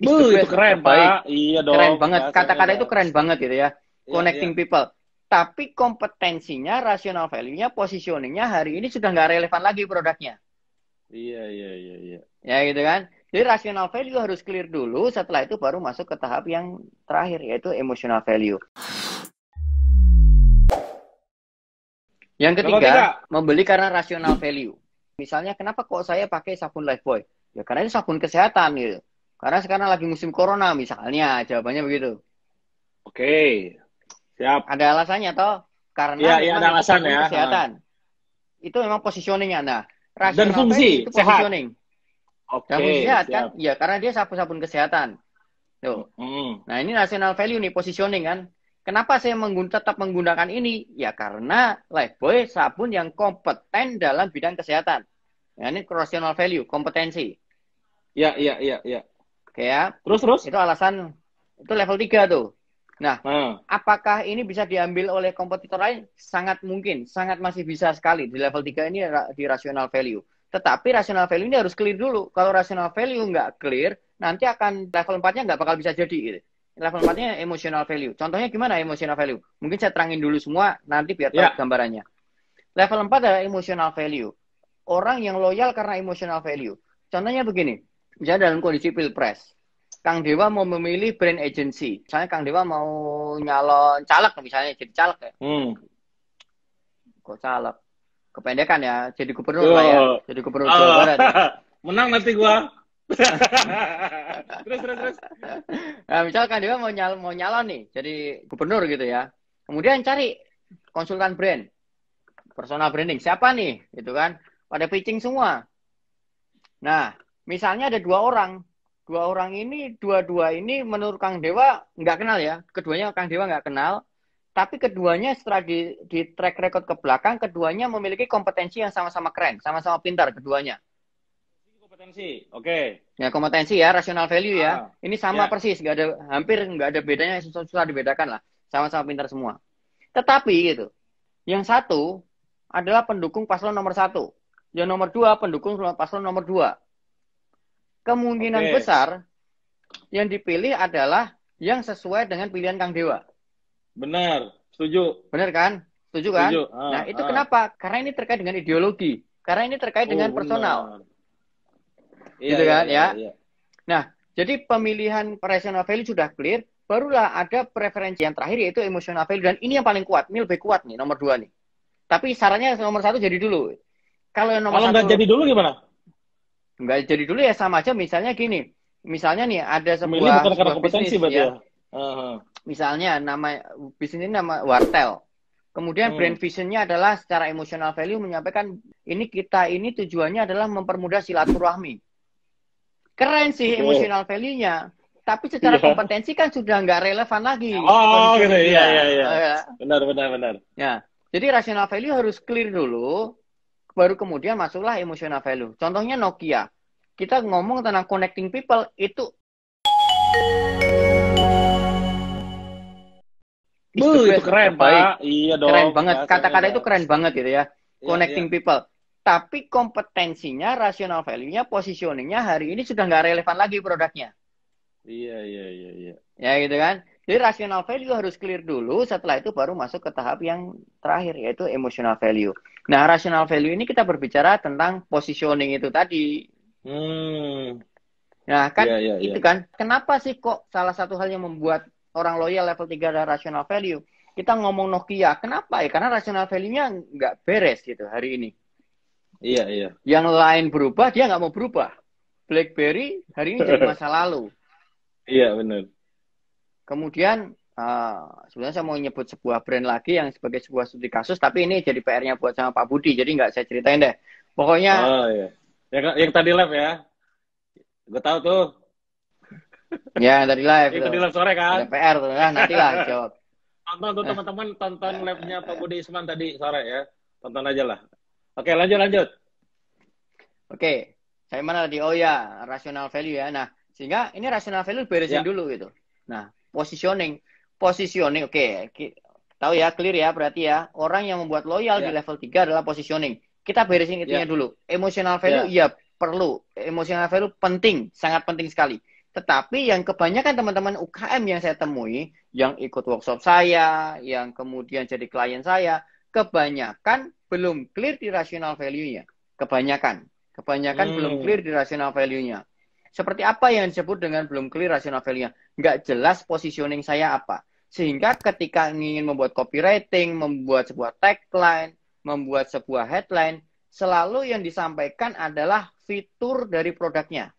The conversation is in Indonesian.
Buh, itu keren, Pak. Iya dong. Keren banget. Iya, Kata-kata iya, iya. itu keren banget gitu ya. Connecting iya. people. Tapi kompetensinya, rational value-nya, positioning-nya hari ini sudah nggak relevan lagi produknya. Iya, iya, iya, iya. Ya gitu kan. Jadi rational value harus clear dulu, setelah itu baru masuk ke tahap yang terakhir yaitu emotional value. Yang ketiga, membeli karena rational value. Misalnya kenapa kok saya pakai sabun Lifebuoy? Ya karena ini sabun kesehatan gitu. Karena sekarang lagi musim corona misalnya, jawabannya begitu. Oke. Siap. Ada alasannya toh? Karena ya, ya, ada alasan ya. kesehatan. Itu memang positioningnya. Nah, dan fungsi itu positioning. Sehat. Oke. Okay, sehat siap. kan? Iya, karena dia sabun-sabun kesehatan. Tuh. Hmm. Nah, ini national value nih positioning kan. Kenapa saya menggun tetap menggunakan ini? Ya karena Lifebuoy sabun yang kompeten dalam bidang kesehatan. Ya, ini national value, kompetensi. Ya, ya, ya, ya. Oke ya. Terus terus itu alasan itu level 3 tuh. Nah, hmm. apakah ini bisa diambil oleh kompetitor lain? Sangat mungkin, sangat masih bisa sekali di level 3 ini di rational value. Tetapi rational value ini harus clear dulu. Kalau rational value nggak clear, nanti akan level 4-nya nggak bakal bisa jadi. Gitu. Level 4-nya emotional value. Contohnya gimana emotional value? Mungkin saya terangin dulu semua, nanti biar tahu yeah. gambarannya. Level 4 adalah emotional value. Orang yang loyal karena emotional value. Contohnya begini, misalnya dalam kondisi pilpres, Kang Dewa mau memilih brand agency. Misalnya Kang Dewa mau nyalon caleg misalnya jadi caleg ya. Hmm. Kok caleg? Kependekan ya, jadi gubernur lah ya. Jadi gubernur oh. Jawa ah. Barat. Ya. Menang nanti gua. terus terus terus. Nah, misalnya Kang Dewa mau nyalon mau nyalon nih jadi gubernur gitu ya. Kemudian cari konsultan brand. Personal branding siapa nih gitu kan? Pada pitching semua. Nah, misalnya ada dua orang dua orang ini dua-dua ini menurut Kang Dewa nggak kenal ya keduanya Kang Dewa nggak kenal tapi keduanya setelah di, di track record ke belakang keduanya memiliki kompetensi yang sama-sama keren sama-sama pintar keduanya kompetensi oke okay. ya kompetensi ya rational value ya ah, ini sama yeah. persis nggak ada hampir nggak ada bedanya susah, susah dibedakan lah sama-sama pintar semua tetapi gitu yang satu adalah pendukung paslon nomor satu yang nomor dua pendukung paslon nomor dua kemungkinan okay. besar yang dipilih adalah yang sesuai dengan pilihan Kang Dewa. Benar, setuju. Benar kan? Setuju kan? Setuju. Ah, nah, itu ah. kenapa? Karena ini terkait dengan ideologi. Karena ini terkait oh, dengan personal. Iya, gitu iya, kan iya, ya? Iya. Nah, jadi pemilihan personal value sudah clear, barulah ada preferensi yang terakhir yaitu emotional value dan ini yang paling kuat, ini lebih kuat nih nomor dua nih. Tapi sarannya nomor satu jadi dulu. Kalau nomor kalau nggak jadi dulu gimana? nggak jadi dulu ya sama aja misalnya gini misalnya nih ada sebuah, bukan sebuah kompetensi bisnis ya, Uh-huh. misalnya nama bisnis ini nama wartel kemudian hmm. brand visionnya adalah secara emotional value menyampaikan ini kita ini tujuannya adalah mempermudah silaturahmi keren sih okay. emotional value-nya tapi secara yeah. kompetensi kan sudah nggak relevan lagi oh gitu, gitu. Iya, iya iya iya benar benar benar ya jadi rational value harus clear dulu baru kemudian masuklah emotional value. Contohnya Nokia. Kita ngomong tentang connecting people itu Bu, itu keren, Pak. Iya dong. Keren banget. Iya, Kata-kata itu keren banget gitu ya. Iya, connecting iya, people. Tapi kompetensinya, rasional value-nya, positioning-nya hari ini sudah nggak relevan lagi produknya. Iya, iya, iya, iya. Ya gitu kan. Jadi rasional value harus clear dulu, setelah itu baru masuk ke tahap yang terakhir yaitu emotional value. Nah, rasional value ini kita berbicara tentang positioning itu tadi. Hmm. Nah, kan yeah, yeah, yeah. itu iya. kan. Kenapa sih kok salah satu hal yang membuat orang loyal level 3 adalah rasional value? Kita ngomong Nokia, kenapa ya? Karena rasional value-nya nggak beres gitu hari ini. Iya, yeah, iya. Yeah. Yang lain berubah, dia nggak mau berubah. BlackBerry hari ini jadi masa lalu. Iya, yeah, benar kemudian uh, sebenarnya saya mau nyebut sebuah brand lagi yang sebagai sebuah studi kasus tapi ini jadi PR-nya buat sama Pak Budi jadi nggak saya ceritain deh pokoknya oh, iya. yang, yang tadi live ya gue tahu tuh ya tadi live yang tadi live sore kan Ada PR tuh nah, nanti lah jawab tonton tuh teman-teman tonton live-nya Pak Budi Isman tadi sore ya tonton aja lah oke lanjut lanjut oke saya mana tadi oh ya rational value ya nah sehingga ini rational value beresin ya. dulu gitu nah positioning. Positioning, oke. Okay. Tahu ya, clear ya berarti ya. Orang yang membuat loyal yeah. di ya. level 3 adalah positioning. Kita beresin ya. itunya yeah. dulu. Emotional value yeah. ya iya, perlu. Emotional value penting, sangat penting sekali. Tetapi yang kebanyakan teman-teman UKM yang saya temui, yang ikut workshop saya, yang kemudian jadi klien saya, kebanyakan belum clear di rational value-nya. Kebanyakan. Kebanyakan hmm. belum clear di rational value-nya. Seperti apa yang disebut dengan belum clear rasional value-nya? Nggak jelas positioning saya apa. Sehingga ketika ingin membuat copywriting, membuat sebuah tagline, membuat sebuah headline, selalu yang disampaikan adalah fitur dari produknya.